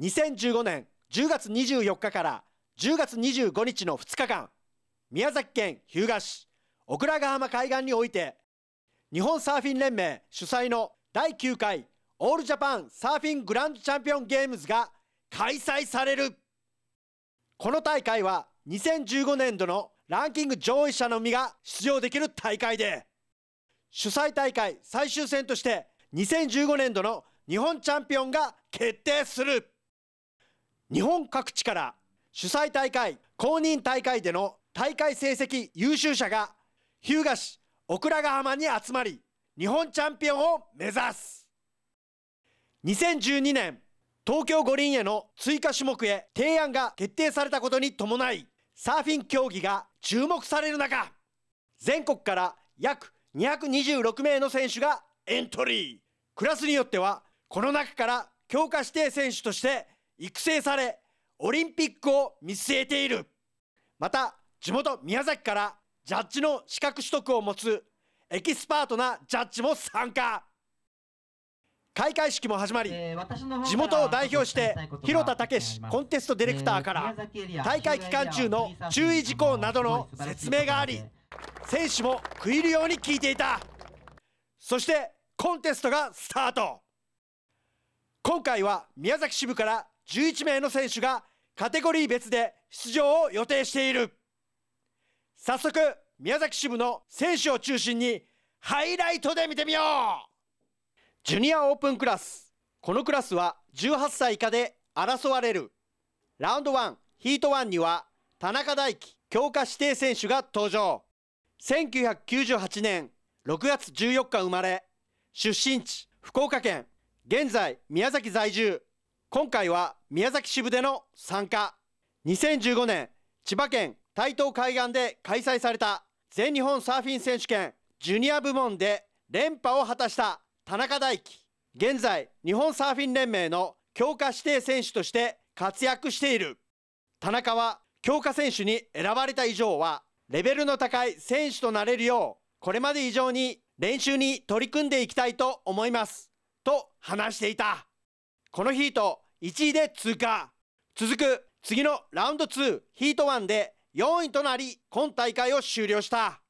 2015年10月24日から10月25日の2日間、宮崎県日向市小倉ヶ浜海岸において、日本サーフィン連盟主催の第9回オールジャパンサーフィングランドチャンピオンゲームズが開催される。この大会は2015年度のランキング上位者のみが出場できる大会で、主催大会最終戦として2015年度の日本チャンピオンが決定する。日本各地から主催大会公認大会での大会成績優秀者が日向市小倉ヶ浜に集まり日本チャンピオンを目指す2012年東京五輪への追加種目へ提案が決定されたことに伴いサーフィン競技が注目される中全国から約226名の選手がエントリークラスによってはこの中から強化指定選手として育成されオリンピックを見据えているまた地元宮崎からジャッジの資格取得を持つエキスパートなジャッジも参加開会式も始まり、地元を代表して広田武コンテストディレクターから大会期間中の注意事項などの説明があり選手も食い入るように聞いていたそしてコンテストがスタート今回は宮崎支部から11名の選手がカテゴリー別で出場を予定している早速宮崎支部の選手を中心にハイライトで見てみようジュニアオープンクラスこのクラスは18歳以下で争われるラウンド1ヒート1には田中大輝強化指定選手が登場1998年6月14日生まれ出身地福岡県現在宮崎在住今回は宮崎支部での参加2015年千葉県台東海岸で開催された全日本サーフィン選手権ジュニア部門で連覇を果たした田中大輝現在日本サーフィン連盟の強化指定選手として活躍している田中は強化選手に選ばれた以上はレベルの高い選手となれるようこれまで以上に練習に取り組んでいきたいと思いますと話していたこの日と1位で通過続く次のラウンド2ヒート1で4位となり今大会を終了した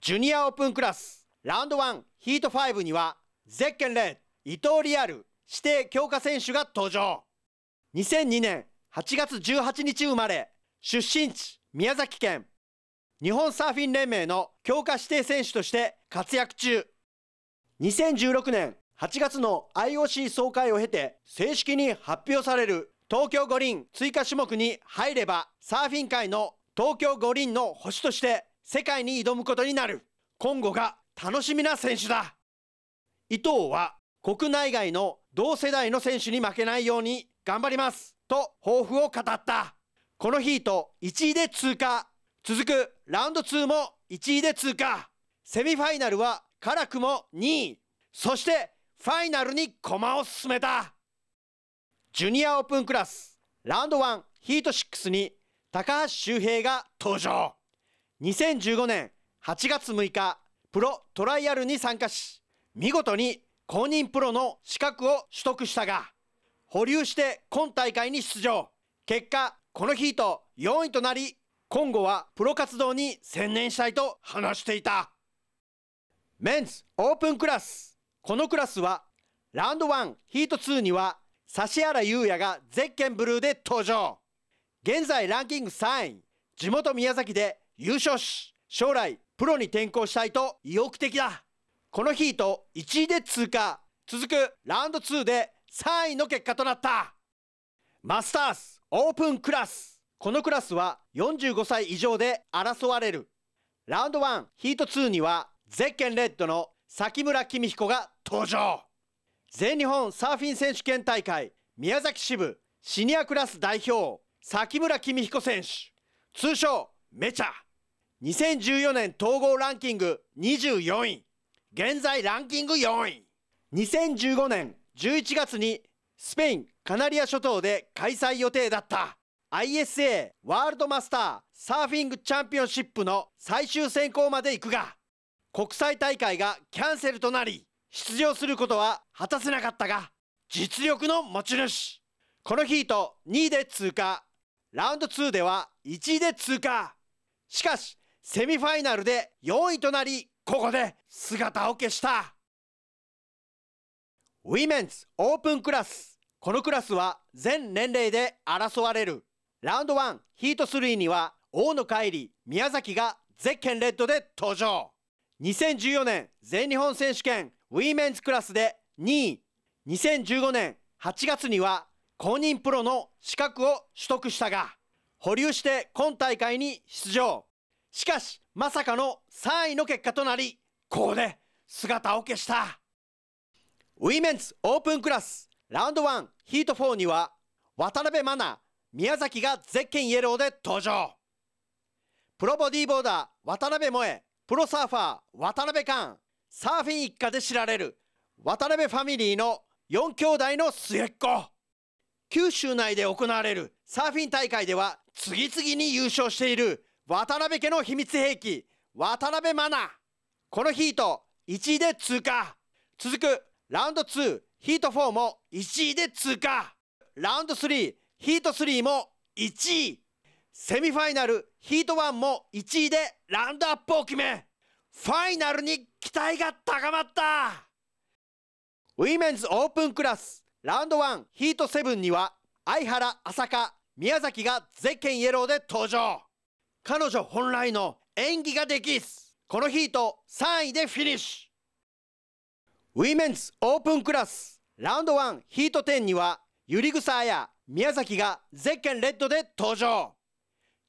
ジュニアオープンクラスラウンド1ヒート5にはゼッケンレー伊藤リアル指定強化選手が登場2002年8月18日生まれ出身地宮崎県日本サーフィン連盟の強化指定選手として活躍中2016年8月の IOC 総会を経て正式に発表される東京五輪追加種目に入ればサーフィン界の東京五輪の星として世界に挑むことになる今後が楽しみな選手だ伊藤は国内外の同世代の選手に負けないように頑張りますと抱負を語ったこのヒート1位で通過続くラウンド2も1位で通過セミファイナルは辛くも2位そしてファイナルに駒を進めたジュニアオープンクラスラウンド1ヒート6に高橋周平が登場2015年8月6日プロトライアルに参加し見事に公認プロの資格を取得したが保留して今大会に出場結果このヒート4位となり今後はプロ活動に専念したいと話していたメンズオープンクラスこのクラスはラウンド1ヒート2には指原優也がゼッケンブルーで登場現在ランキング3位地元宮崎で優勝し将来プロに転向したいと意欲的だこのヒート1位で通過続くラウンド2で3位の結果となったマスターズオープンクラスこのクラスは45歳以上で争われるラウンド1ヒート2にはゼッケンレッドの崎村公彦が登場全日本サーフィン選手権大会宮崎支部シニアクラス代表崎村公彦選手通称メチャ2014年統合ランキング24位現在ランキング4位2015年11月にスペインカナリア諸島で開催予定だった ISA ワールドマスターサーフィングチャンピオンシップの最終選考まで行くが国際大会がキャンセルとなり出場することは果たせなかったが実力の持ち主このヒート2位で通過ラウンド2では1位で通過しかしセミファイナルで4位となりここで姿を消したウィメンズオープンクラスこのクラスは全年齢で争われるラウンド1ヒート3には大野帰り宮崎がゼッケンレッドで登場2014年全日本選手権ウィメンズクラスで2位2015年8月には公認プロの資格を取得したが保留して今大会に出場しかしまさかの3位の結果となりここで姿を消したウィメンズオープンクラスラウンド1ヒート4には渡辺真奈宮崎がゼッケンイエローで登場プロボディーボーダー渡辺萌プロサーファー渡辺寛サーフィン一家で知られる渡辺ファミリーの4兄弟の末っ子九州内で行われるサーフィン大会では次々に優勝している渡辺家の秘密兵器渡辺マナこのヒート1位で通過続くラウンド2ヒート4も1位で通過ラウンド3ヒート3も1位セミファイナルヒート1も1位でラウンドアップを決めファイナルに期待が高まったウィメンズオープンクラスラウンド1ヒート7には相原浅香宮崎がゼッケンイエローで登場彼女本来の演技ができずこのヒート3位でフィニッシュウィメンズオープンクラスラウンド1ヒート10には百合草や宮崎がゼッケンレッドで登場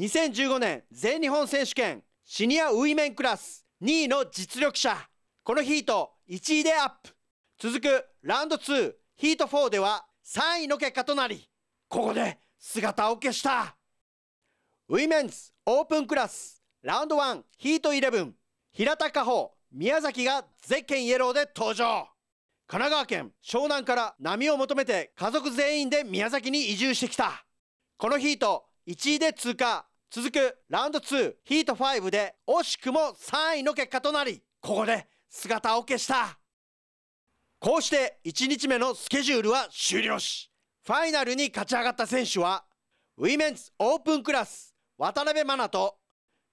2015年全日本選手権シニアウィメンクラス2位の実力者このヒート1位でアップ続くラウンド2ヒート4では3位の結果となりここで姿を消したウィメンズオープンクラスラウンド1ヒート11平田佳穂宮崎がゼッケンイエローで登場神奈川県湘南から波を求めて家族全員で宮崎に移住してきたこのヒート1位で通過続くラウンド2ヒート5で惜しくも3位の結果となりここで姿を消したこうして1日目のスケジュールは終了しファイナルに勝ち上がった選手はウィメンズオープンクラス渡辺真菜と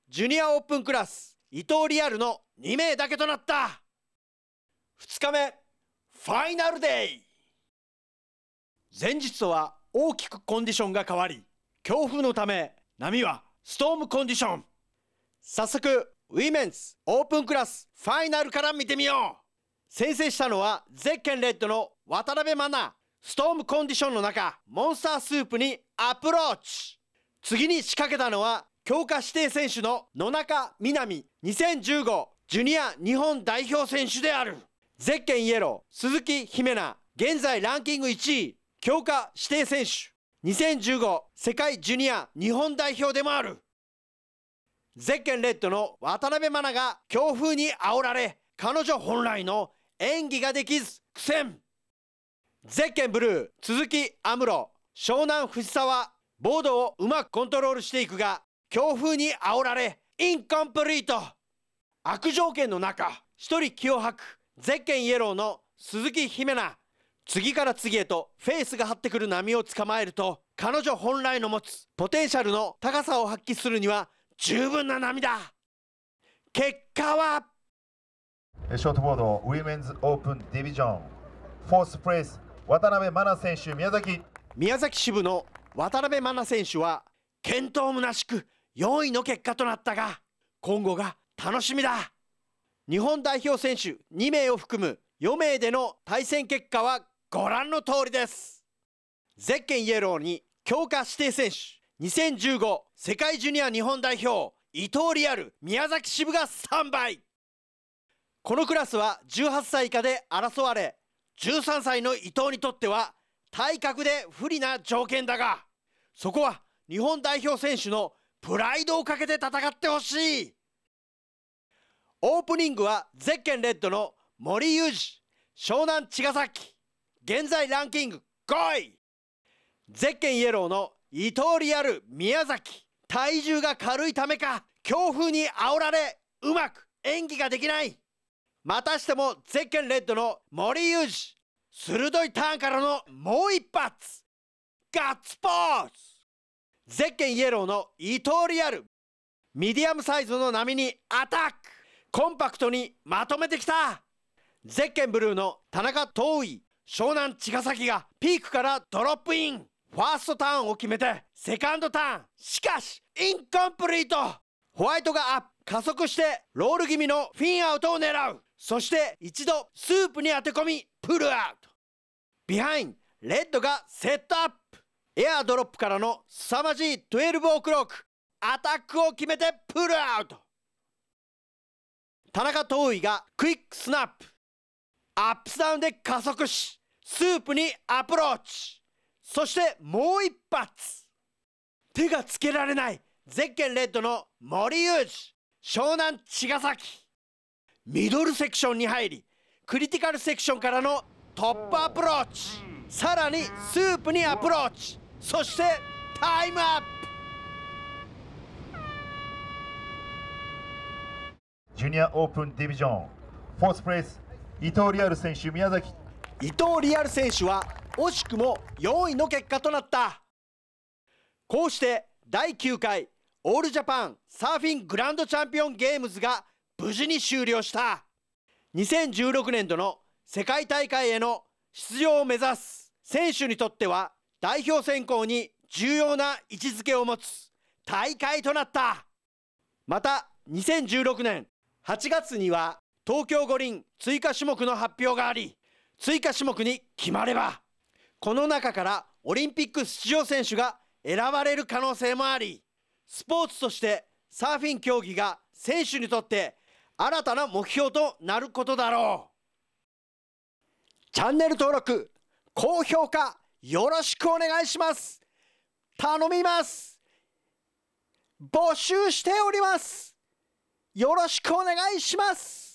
ジュニアオープンクラス伊藤リアルの2名だけとなった2日目ファイナルデイ前日とは大きくコンディションが変わり強風のため波はストームコンディション早速ウィメンズオープンクラスファイナルから見てみよう先制したのはゼッケンレッドの渡辺真奈ストームコンディションの中モンスタースープにアプローチ次に仕掛けたのは強化指定選手の野中みなみ2015ジュニア日本代表選手であるゼッケンイエロー鈴木姫奈現在ランキング1位強化指定選手2015世界ジュニア日本代表でもあるゼッケンレッドの渡辺真奈が強風に煽られ彼女本来の演技ができず苦戦ゼッケンブルー鈴木安室湘南藤沢ボードをうまくコントロールしていくが強風に煽られインコンプリート悪条件の中一人気を吐くゼッケンイエローの鈴木姫奈次から次へとフェイスが張ってくる波を捕まえると彼女本来の持つポテンシャルの高さを発揮するには十分な波だ結果はショートボードウィメンズオープンディビジョンフォースプレイス渡辺真奈選手宮崎宮崎支部の渡辺真奈選手は健闘むなしく4位の結果となったが今後が楽しみだ日本代表選手2名を含む4名での対戦結果はご覧の通りです。ゼッケンイエローに強化指定選手、2015世界ジュニア日本代表、伊藤リアル、宮崎支部が3倍。このクラスは18歳以下で争われ、13歳の伊藤にとっては体格で不利な条件だが、そこは日本代表選手のプライドをかけて戦ってほしい。オープニングはゼッケンレッドの森裕二、湘南茅ヶ崎。現在ランキング5位ゼッケンイエローの伊藤リアル宮崎体重が軽いためか強風に煽られうまく演技ができないまたしてもゼッケンレッドの森裕二鋭いターンからのもう一発ガッツポーズゼッケンイエローの伊藤リアルミディアムサイズの波にアタックコンパクトにまとめてきたゼッケンブルーの田中東い湘南茅ヶ崎がピークからドロップインファーストターンを決めてセカンドターンしかしインコンプリートホワイトがアップ加速してロール気味のフィンアウトを狙うそして一度スープに当て込みプルアウトビハインレッドがセットアップエアドロップからの凄まじい12オークロックアタックを決めてプルアウト田中東威がクイックスナップアップダウンで加速しスープにアプローチそしてもう一発手がつけられないゼッケンレッドの森裕二湘南茅ヶ崎ミドルセクションに入りクリティカルセクションからのトップアプローチさらにスープにアプローチそしてタイムアップジュニアオープンディビジョンフォースプレイス伊藤リアル選手宮崎伊藤リアル選手は惜しくも4位の結果となったこうして第9回オールジャパンサーフィングランドチャンピオンゲームズが無事に終了した2016年度の世界大会への出場を目指す選手にとっては代表選考に重要な位置づけを持つ大会となったまた2016年8月には東京五輪追加種目の発表があり追加種目に決まればこの中からオリンピック出場選手が選ばれる可能性もありスポーツとしてサーフィン競技が選手にとって新たな目標となることだろうチャンネル登録高評価よろしくお願いします頼みます募集しておりますよろしくお願いします